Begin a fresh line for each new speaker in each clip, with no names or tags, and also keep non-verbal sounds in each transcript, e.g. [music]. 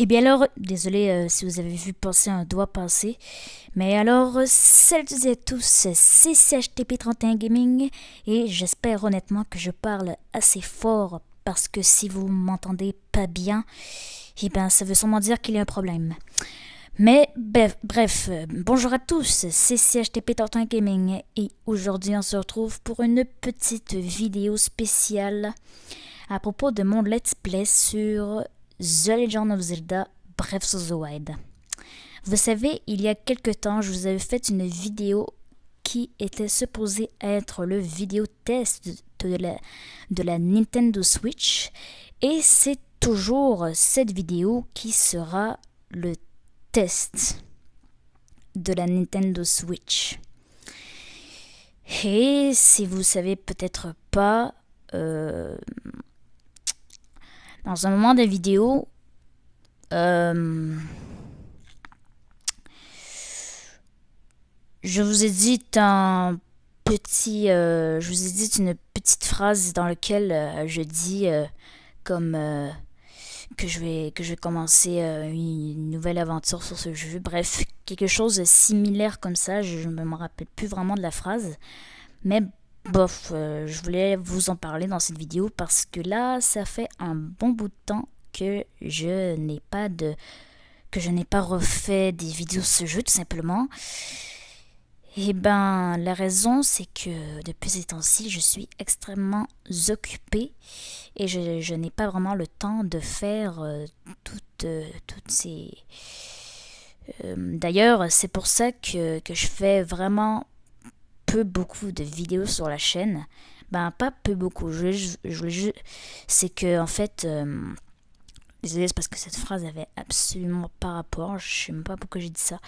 Et eh bien alors, désolé euh, si vous avez vu passer un doigt passé, mais alors, euh, salut à tous, c'est CHTP31 Gaming, et j'espère honnêtement que je parle assez fort, parce que si vous m'entendez pas bien, eh bien ça veut sûrement dire qu'il y a un problème. Mais bref, euh, bonjour à tous, c'est CHTP 31 Gaming et aujourd'hui on se retrouve pour une petite vidéo spéciale à propos de mon let's play sur of Zelda, bref Wild Vous savez, il y a quelques temps, je vous avais fait une vidéo qui était supposée être le vidéo test de la, Nintendo Switch et c'est toujours cette vidéo qui sera le test de la Nintendo Switch. Et si vous savez peut-être pas, euh, dans un moment de vidéos, euh, je vous ai dit un petit, euh, je vous ai dit une petite phrase dans laquelle euh, je dis comme que je vais que je vais commencer une nouvelle aventure sur ce jeu. Bref, quelque chose de similaire comme ça. Je ne me rappelle plus vraiment de la phrase, mais Bof, euh, je voulais vous en parler dans cette vidéo parce que là, ça fait un bon bout de temps que je n'ai pas de que je n'ai pas refait des vidéos ce jeu tout simplement. Et eh ben la raison c'est que depuis ces temps-ci, je suis extrêmement occupée et je, n'ai pas vraiment le temps de faire euh, toutes, euh, toutes ces D'ailleurs, c'est pour ça que, que je fais vraiment beaucoup de vidéos sur la chaîne. Ben, pas peu beaucoup. Je, je, je c'est que, en fait. désolé, euh, parce que cette phrase avait absolument pas rapport. Je sais même pas pourquoi j'ai dit ça.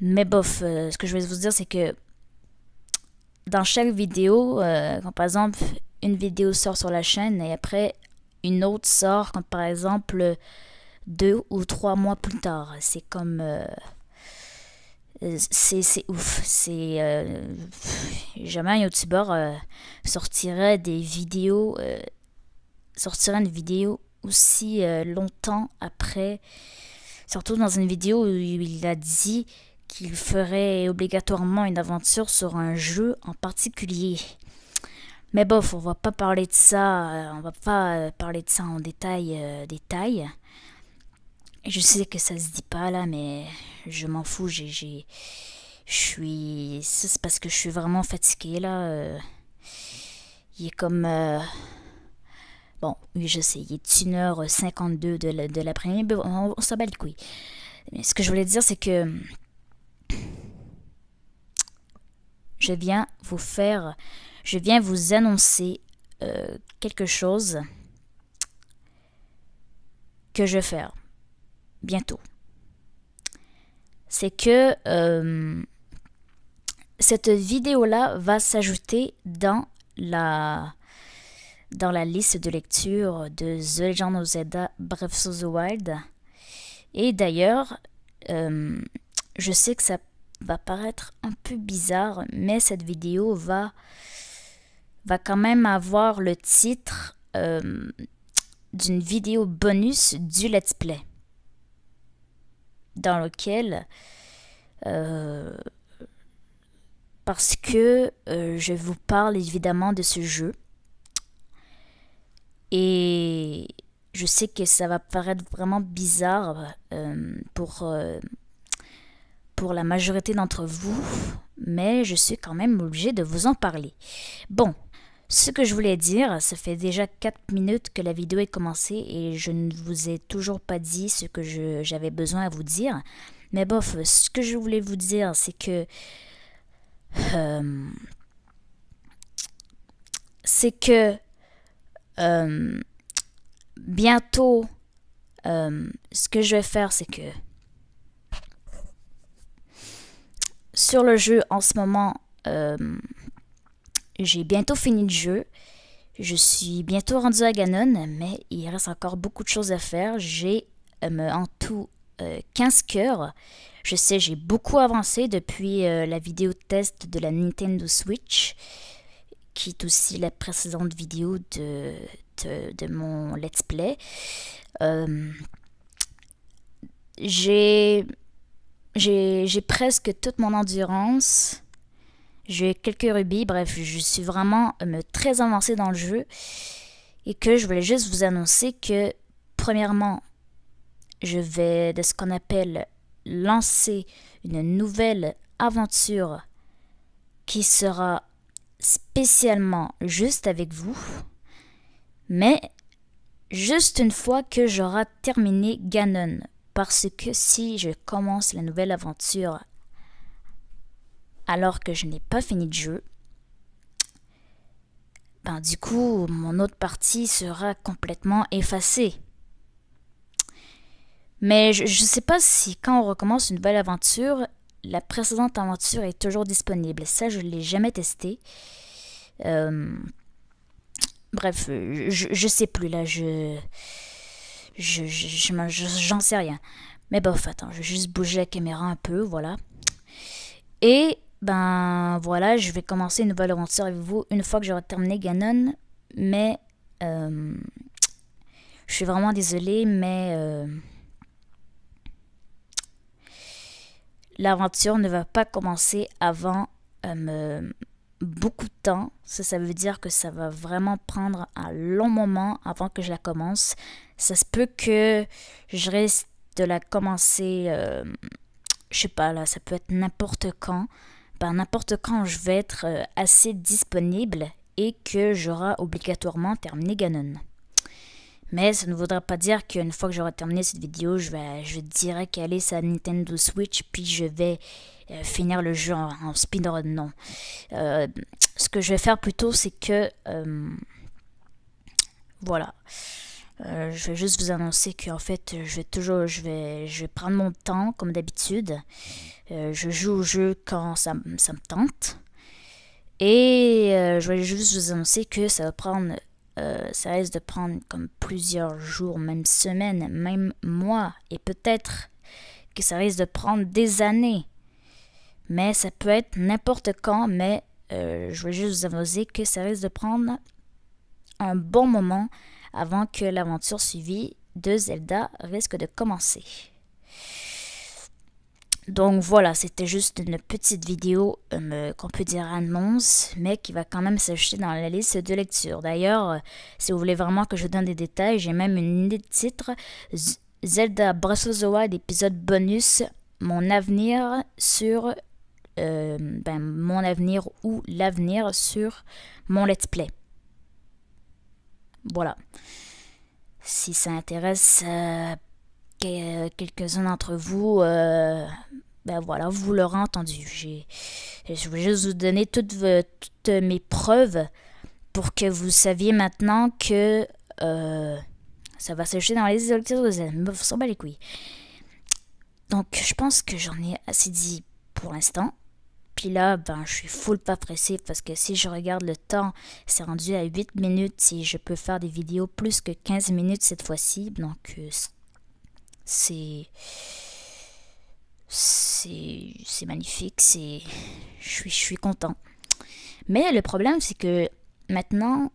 Mais bof, euh, ce que je vais vous dire, c'est que. Dans chaque vidéo, euh, par exemple une vidéo sort sur la chaîne et après une autre sort quand par exemple deux ou trois mois plus tard. C'est comme c'est ouf. C'est jamais euh, un euh, sortirait des vidéos euh, sortirait une vidéo aussi longtemps après. Surtout dans une vidéo où il a dit qu'il ferait obligatoirement une aventure sur un jeu en particulier. Mais bof, on va pas parler de ça, on va pas parler de ça en détail détail. Je sais que ça se dit pas là, mais je m'en fous. J'ai, je suis, c'est parce que je suis vraiment fatiguée, là. Euh. Il est comme, euh, bon, oui, je sais, il est 1h52 de l'après-midi. On, on s'en bat les couilles. ce que je voulais dire, c'est que je viens vous faire, je viens vous annoncer euh, quelque chose que je vais faire bientôt. C'est que euh, cette vidéo-là va s'ajouter dans la, dans la liste de lecture de The Legend of Zelda Breath of the Wild. Et d'ailleurs, euh, je sais que ça va paraître un peu bizarre, mais cette vidéo va, va quand même avoir le titre euh, d'une vidéo bonus du Let's Play dans lequel euh, parce que euh, je vous parle évidemment de ce jeu et je sais que ça va paraître vraiment bizarre euh, pour pour la majorité d'entre vous mais je suis quand même obligé de vous en parler bon ce que je voulais dire, ça fait déjà 4 minutes que la vidéo est commencée et je ne vous ai toujours pas dit ce que j'avais besoin à vous dire. Mais bof, ce que je voulais vous dire, c'est que... Euh, c'est que... Euh, bientôt, euh, ce que je vais faire, c'est que... Sur le jeu en ce moment j'ai bientôt fini le jeu. Je suis bientôt rendu à Ganon, mais il reste encore beaucoup de choses à faire. J'ai euh, en tout 15 euh, cœurs. Je sais, j'ai beaucoup avancé depuis euh, la vidéo test de la Nintendo Switch, qui est aussi la précédente vidéo de, de, de mon let's play. j'ai presque toute mon endurance. J'ai quelques rubis, bref, je suis vraiment euh, me très avancé dans le jeu. Et que je voulais juste vous annoncer que, premièrement, je vais de ce qu'on appelle lancer une nouvelle aventure qui sera spécialement juste avec vous, mais juste une fois que j'aurai terminé Ganon. Parce que si je commence la nouvelle aventure alors que je n'ai pas fini de jeu, ben, du coup, mon autre partie sera complètement effacée. Mais je ne sais pas si quand on recommence une nouvelle aventure, la précédente aventure est toujours disponible. Ça, je ne l'ai jamais testé. Euh, bref, je ne sais plus là, je... Je j'en sais rien. Mais bof, attends, je vais juste bouger la caméra un peu, voilà. Et ben voilà, je vais commencer une nouvelle aventure avec vous une fois que j'aurai terminé Ganon. Mais euh, je suis vraiment désolée mais euh, l'aventure ne va pas commencer avant euh, beaucoup de temps. Ça, ça veut dire que ça va vraiment prendre un long moment avant que je la commence. Ça se peut que je reste de la commencer, je sais pas, là, ça peut être n'importe quand. Ben, n'importe quand je vais être euh, assez disponible et que j'aurai obligatoirement terminé Ganon. Mais ça ne voudra pas dire qu'une fois que j'aurai terminé cette vidéo, je vais, je dirai qu'elle est sa Nintendo Switch, puis je vais euh, finir le jeu en, speedrun. Non. Euh, ce que je vais faire plutôt, c'est que. voilà. Euh, je vais juste vous annoncer qu'en fait, je vais toujours, je vais, prendre mon temps comme d'habitude. Euh, je joue au jeu quand ça, me tente. Et euh, je vais juste vous annoncer que ça va prendre, ça risque de prendre comme plusieurs jours, même semaines, même mois, et peut-être que ça risque de prendre des années. Mais ça peut être n'importe quand, mais je vais juste vous annoncer que ça risque de prendre un bon moment avant que l'aventure suivie de Zelda risque de commencer. Donc voilà, c'était juste une petite vidéo euh, qu'on peut dire annonce, mais qui va quand même s'acheter dans la liste de lecture. D'ailleurs, euh, si vous voulez vraiment que je donne des détails, j'ai même une idée de titre Zelda Breath of the Wild épisode bonus Mon avenir sur euh, ben, mon avenir ou l'avenir sur mon let's play. Voilà. Si ça intéresse euh, euh, quelques-uns d'entre vous, euh, ben voilà, vous l'aurez entendu. je voulais juste vous donner toutes, toutes, mes preuves pour que vous saviez maintenant que ça va se sécher dans les électrodes. Mais vous s'en bat les couilles. Donc, je pense que j'en ai assez dit pour l'instant. Puis là, ben, je suis full pas pressé parce que si je regarde le temps, c'est rendu à 8 minutes si je peux faire des vidéos plus que 15 minutes cette fois-ci. Donc, euh, c'est. C'est magnifique, c'est. Je suis, je suis content. Mais le problème, c'est que maintenant,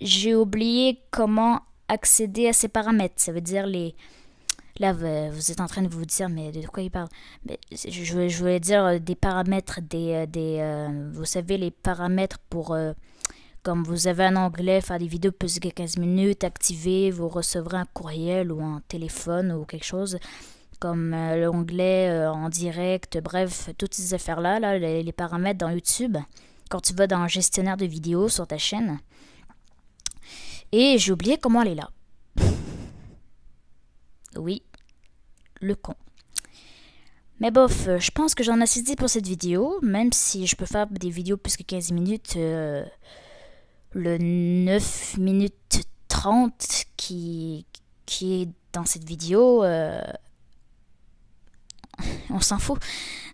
j'ai oublié comment accéder à ces paramètres. Ça veut dire les, Là, vous êtes en train de vous dire, mais de quoi il parle je, je, voulais dire euh, des paramètres, des, euh, des euh, vous savez, les paramètres pour, comme vous avez un anglais, faire des vidéos plus de 15 minutes, activer, vous recevrez un courriel ou un téléphone ou quelque chose comme l'onglet en direct, bref, toutes ces affaires-là, là, les, paramètres dans YouTube, quand tu vas dans un gestionnaire de vidéos sur ta chaîne. Et j'ai oublié comment elle est là. Oui, le con. Mais bof, euh, je pense que j'en ai assez dit pour cette vidéo, même si je peux faire des vidéos plus que 15 minutes. Euh, le 9 minutes 30 qui, qui est dans cette vidéo, euh, [laughs] on s'en fout.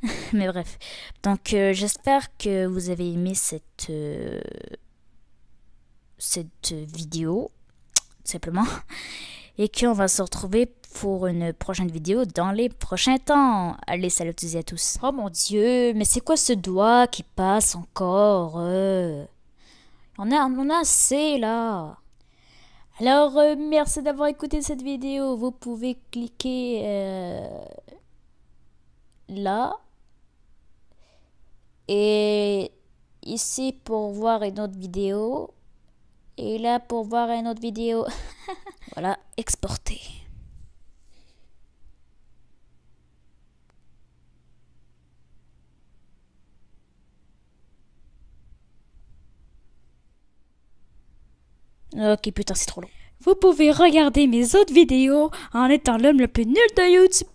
[laughs] Mais bref. Donc j'espère que vous avez aimé cette, cette vidéo, simplement. Et qu'on va se retrouver pour une prochaine vidéo dans les prochains temps. Allez, salut à tous. Oh mon dieu, mais c'est quoi ce doigt qui passe encore euh? on, a, on a assez là. Alors, euh, merci d'avoir écouté cette vidéo. Vous pouvez cliquer euh, là et ici pour voir une autre vidéo et là pour voir une autre vidéo. [laughs] voilà, exporter. Ok, putain, c'est trop long. Vous pouvez regarder mes autres vidéos en étant l'homme le plus nul de YouTube